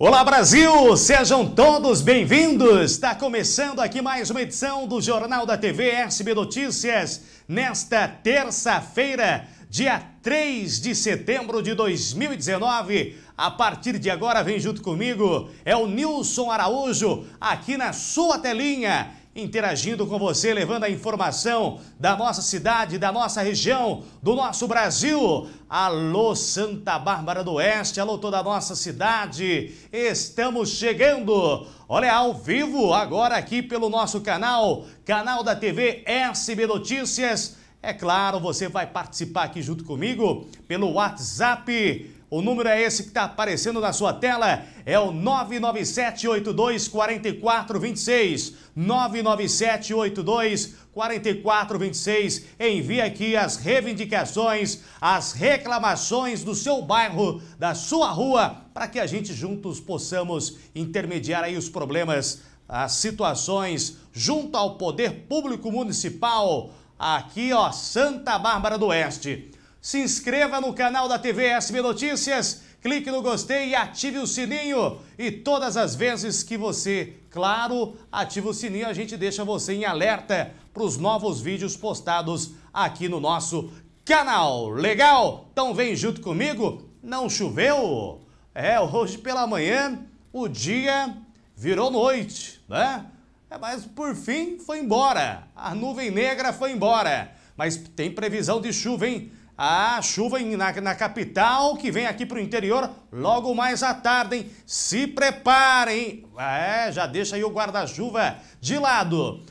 Olá Brasil, sejam todos bem-vindos. Está começando aqui mais uma edição do Jornal da TV SB Notícias nesta terça-feira, dia 3 de setembro de 2019. A partir de agora vem junto comigo é o Nilson Araújo aqui na sua telinha interagindo com você, levando a informação da nossa cidade, da nossa região, do nosso Brasil. Alô, Santa Bárbara do Oeste, alô, toda a nossa cidade. Estamos chegando. Olha, ao vivo, agora aqui pelo nosso canal, canal da TV SB Notícias. É claro, você vai participar aqui junto comigo pelo WhatsApp o número é esse que está aparecendo na sua tela, é o 997824426. 997824426. Envie aqui as reivindicações, as reclamações do seu bairro, da sua rua, para que a gente juntos possamos intermediar aí os problemas, as situações junto ao poder público municipal aqui, ó, Santa Bárbara do Oeste. Se inscreva no canal da TV SB Notícias, clique no gostei e ative o sininho. E todas as vezes que você, claro, ativa o sininho, a gente deixa você em alerta para os novos vídeos postados aqui no nosso canal. Legal? Então vem junto comigo. Não choveu? É, hoje pela manhã o dia virou noite, né? É, mas por fim foi embora. A nuvem negra foi embora. Mas tem previsão de chuva, hein? a chuva na, na capital que vem aqui para o interior logo mais à tarde, hein? Se preparem! É, já deixa aí o guarda-chuva de lado.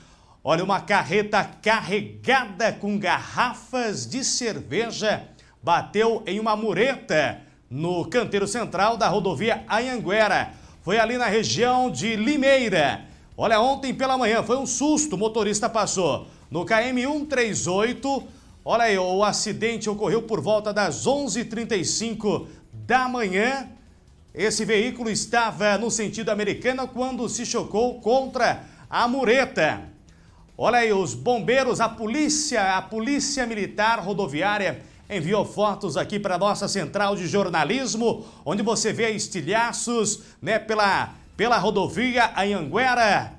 Olha, uma carreta carregada com garrafas de cerveja bateu em uma mureta no canteiro central da rodovia Anhanguera. Foi ali na região de Limeira. Olha, ontem pela manhã foi um susto, o motorista passou no KM 138 Olha aí, o acidente ocorreu por volta das 11h35 da manhã. Esse veículo estava no sentido americano quando se chocou contra a mureta. Olha aí, os bombeiros, a polícia, a polícia militar rodoviária enviou fotos aqui para a nossa central de jornalismo, onde você vê estilhaços né, pela, pela rodovia Anhanguera.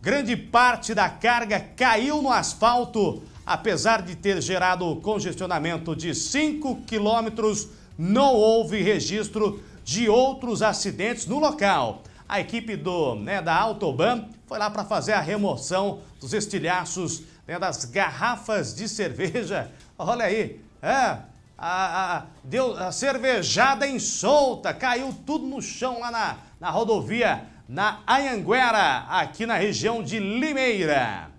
Grande parte da carga caiu no asfalto apesar de ter gerado congestionamento de 5 quilômetros, não houve registro de outros acidentes no local. A equipe do, né, da Autobahn foi lá para fazer a remoção dos estilhaços né, das garrafas de cerveja. Olha aí, é, a, a, deu a cervejada em solta, caiu tudo no chão lá na, na rodovia, na Anhanguera, aqui na região de Limeira.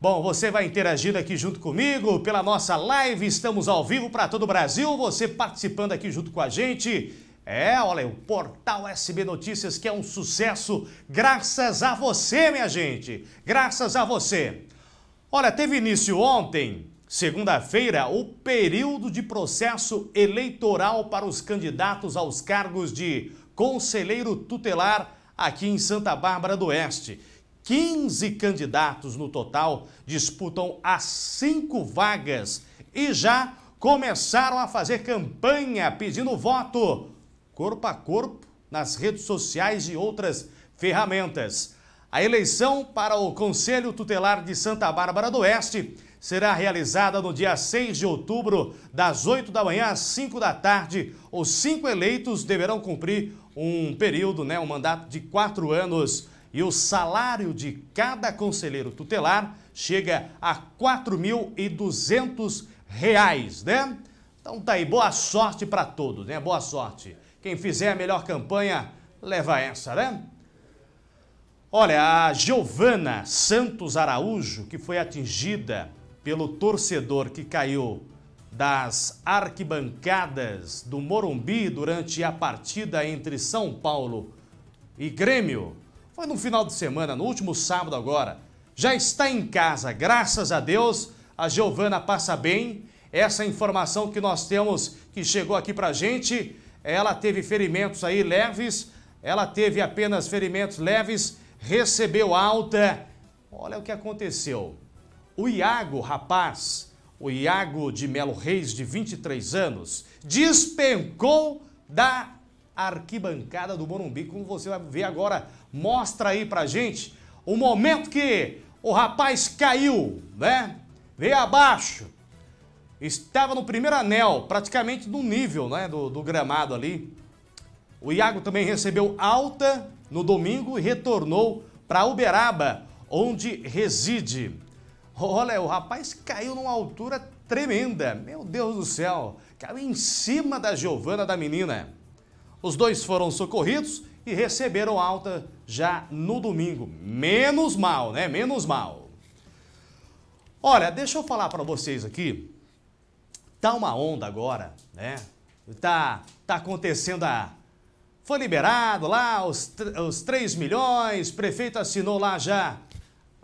Bom, você vai interagindo aqui junto comigo pela nossa live. Estamos ao vivo para todo o Brasil. Você participando aqui junto com a gente. É, olha o portal SB Notícias que é um sucesso graças a você, minha gente. Graças a você. Olha, teve início ontem, segunda-feira, o período de processo eleitoral para os candidatos aos cargos de conselheiro tutelar aqui em Santa Bárbara do Oeste. 15 candidatos no total disputam as cinco vagas e já começaram a fazer campanha pedindo voto corpo a corpo nas redes sociais e outras ferramentas. A eleição para o Conselho Tutelar de Santa Bárbara do Oeste será realizada no dia 6 de outubro, das 8 da manhã às 5 da tarde. Os cinco eleitos deverão cumprir um período, né, um mandato de quatro anos e o salário de cada conselheiro tutelar chega a R$ 4.200, né? Então tá aí, boa sorte para todos, né? Boa sorte. Quem fizer a melhor campanha, leva essa, né? Olha, a Giovana Santos Araújo, que foi atingida pelo torcedor que caiu das arquibancadas do Morumbi durante a partida entre São Paulo e Grêmio, foi no final de semana, no último sábado agora. Já está em casa, graças a Deus. A Giovana passa bem. Essa informação que nós temos que chegou aqui para gente, ela teve ferimentos aí leves. Ela teve apenas ferimentos leves, recebeu alta. Olha o que aconteceu. O Iago, rapaz, o Iago de Melo Reis, de 23 anos, despencou da arquibancada do Morumbi, como você vai ver agora Mostra aí pra gente o momento que o rapaz caiu, né? Veio abaixo. Estava no primeiro anel, praticamente no nível né, do, do gramado ali. O Iago também recebeu alta no domingo e retornou para Uberaba, onde reside. Olha, o rapaz caiu numa altura tremenda. Meu Deus do céu! Caiu em cima da Giovana da menina. Os dois foram socorridos e receberam alta já no domingo. Menos mal, né? Menos mal. Olha, deixa eu falar para vocês aqui. Tá uma onda agora, né? Tá, tá acontecendo a... Foi liberado lá os, os 3 milhões, prefeito assinou lá já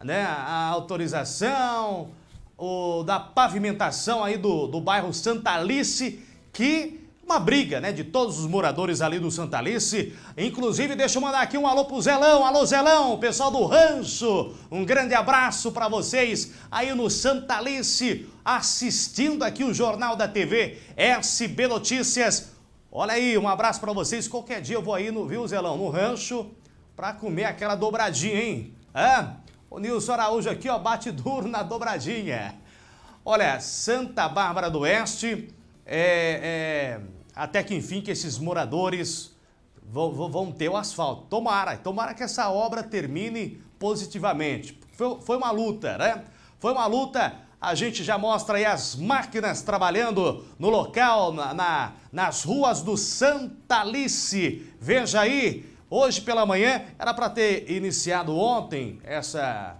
né, a autorização o, da pavimentação aí do, do bairro Santa Alice, que uma briga, né, de todos os moradores ali do Santalice. Inclusive, deixa eu mandar aqui um alô pro Zelão, alô Zelão, pessoal do Rancho. Um grande abraço para vocês aí no Santalice, assistindo aqui o Jornal da TV SB Notícias. Olha aí, um abraço para vocês. Qualquer dia eu vou aí no, viu, Zelão, no Rancho para comer aquela dobradinha, hein? Hã? O Nilson Araújo aqui, ó, bate duro na dobradinha. Olha, Santa Bárbara do Oeste, é, é, até que enfim que esses moradores vão, vão, ter o asfalto. Tomara, tomara que essa obra termine positivamente. Foi, foi uma luta, né? Foi uma luta. A gente já mostra aí as máquinas trabalhando no local, na, na nas ruas do Santalice. Veja aí, hoje pela manhã era para ter iniciado ontem essa,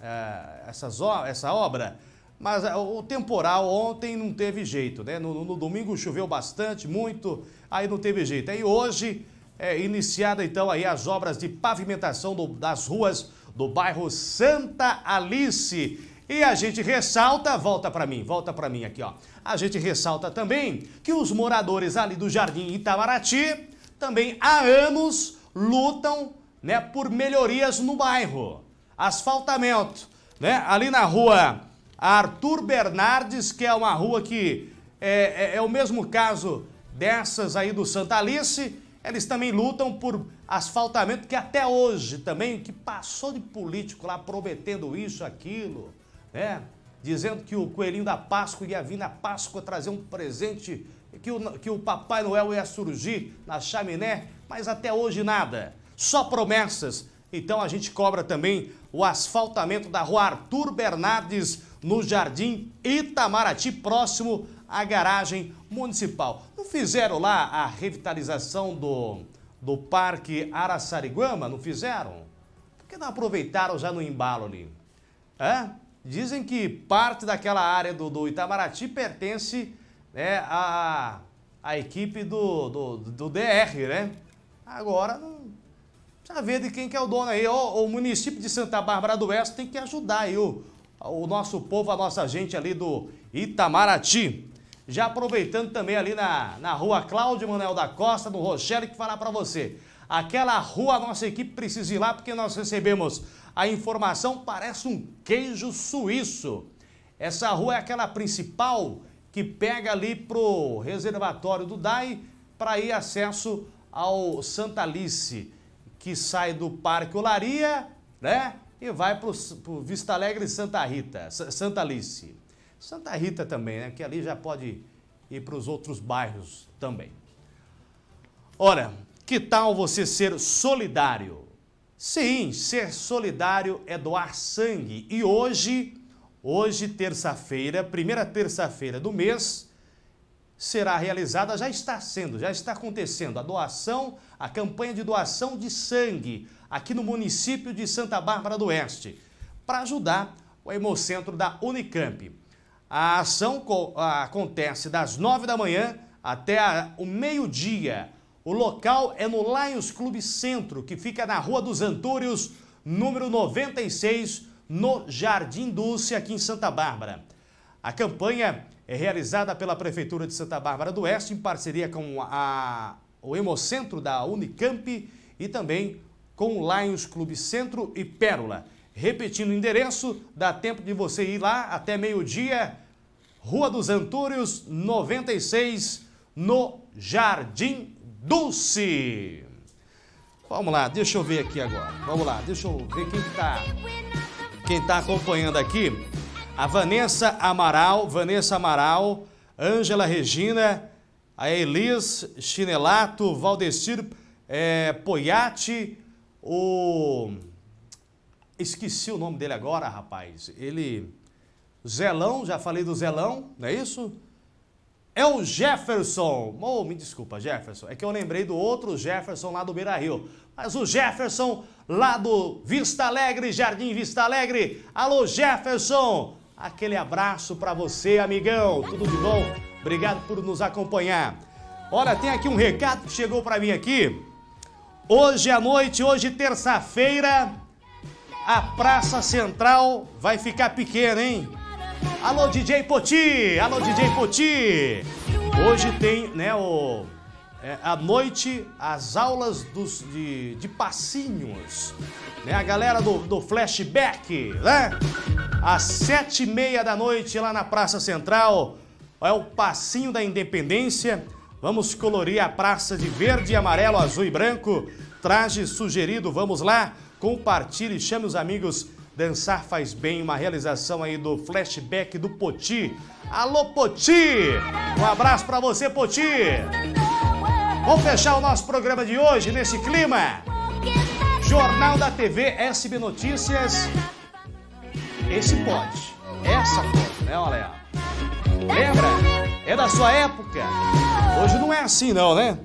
eh, essas, essa obra mas é, o temporal ontem não teve jeito, né? No, no domingo choveu bastante, muito, aí não teve jeito. Aí hoje é iniciada então aí as obras de pavimentação do, das ruas do bairro Santa Alice. E a gente ressalta, volta para mim, volta para mim aqui, ó. A gente ressalta também que os moradores ali do Jardim Itamaraty também há anos lutam, né, por melhorias no bairro. Asfaltamento, né? Ali na rua Arthur Bernardes, que é uma rua que é, é, é o mesmo caso dessas aí do Santa Alice. Eles também lutam por asfaltamento, que até hoje também, que passou de político lá prometendo isso, aquilo, né? Dizendo que o coelhinho da Páscoa ia vir na Páscoa trazer um presente, que o, que o Papai Noel ia surgir na chaminé, mas até hoje nada. Só promessas. Então a gente cobra também o asfaltamento da rua Arthur Bernardes, no Jardim Itamaraty, próximo à garagem municipal. Não fizeram lá a revitalização do, do Parque Araçariguama? Não fizeram? Por que não aproveitaram já no embalo ali? Dizem que parte daquela área do, do Itamaraty pertence né, à, à equipe do, do, do DR, né? Agora não precisa ver de quem que é o dono aí. O, o município de Santa Bárbara do Oeste tem que ajudar aí o, o nosso povo, a nossa gente ali do Itamaraty. Já aproveitando também ali na, na rua Cláudio Manuel da Costa, no Rochelle, que falar para você. Aquela rua, a nossa equipe precisa ir lá porque nós recebemos a informação, parece um queijo suíço. Essa rua é aquela principal que pega ali pro reservatório do DAI para ir acesso ao Santa Alice, que sai do Parque Olaria, né? e vai para o Vista Alegre Santa Rita, Santa Alice. Santa Rita também, né? Que ali já pode ir para os outros bairros também. Ora, que tal você ser solidário? Sim, ser solidário é doar sangue. E hoje, hoje terça-feira, primeira terça-feira do mês, será realizada, já está sendo, já está acontecendo a doação, a campanha de doação de sangue aqui no município de Santa Bárbara do Oeste, para ajudar o Hemocentro da Unicamp. A ação acontece das 9 da manhã até o meio-dia. O local é no Lions Clube Centro, que fica na Rua dos Antúrios, número 96, no Jardim Dulce, aqui em Santa Bárbara. A campanha é realizada pela Prefeitura de Santa Bárbara do Oeste em parceria com a, o Hemocentro da Unicamp e também com o Lions Clube Centro e Pérola. Repetindo o endereço, dá tempo de você ir lá até meio-dia, Rua dos Antúrios, 96, no Jardim Dulce. Vamos lá, deixa eu ver aqui agora. Vamos lá, deixa eu ver quem está quem tá acompanhando aqui a Vanessa Amaral, Vanessa Amaral, Ângela Regina, a Elis Chinelato, Valdecir é, Poiati, o... Esqueci o nome dele agora, rapaz. Ele... Zelão, já falei do Zelão, não é isso? É o Jefferson. Oh, me desculpa, Jefferson. É que eu lembrei do outro Jefferson lá do Beira Rio. Mas o Jefferson lá do Vista Alegre, Jardim Vista Alegre. Alô, Jefferson! Aquele abraço para você, amigão. Tudo de bom? Obrigado por nos acompanhar. Olha, tem aqui um recado que chegou para mim aqui. Hoje à noite, hoje terça-feira, a Praça Central vai ficar pequena, hein? Alô, DJ Poti! Alô, DJ Poti! Hoje tem, né, o é, à noite as aulas dos, de, de passinhos, né? A galera do, do flashback, né? Às sete e meia da noite lá na Praça Central, é o passinho da Independência. Vamos colorir a praça de verde, amarelo, azul e branco. Traje sugerido, vamos lá. Compartilhe, chame os amigos. Dançar faz bem, uma realização aí do flashback do Poti. Alô Poti! Um abraço para você, Poti! Vamos fechar o nosso programa de hoje nesse clima. Jornal da TV SB Notícias. Esse pode. Essa pode, né, olha. Lembra? É da sua época. Hoje não é assim não, né?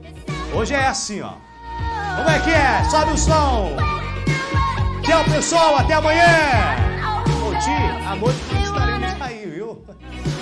Hoje é assim, ó. Como é que é? Sobe o som. Tchau, pessoal. Até amanhã. Curti a noite estaremos aí, viu?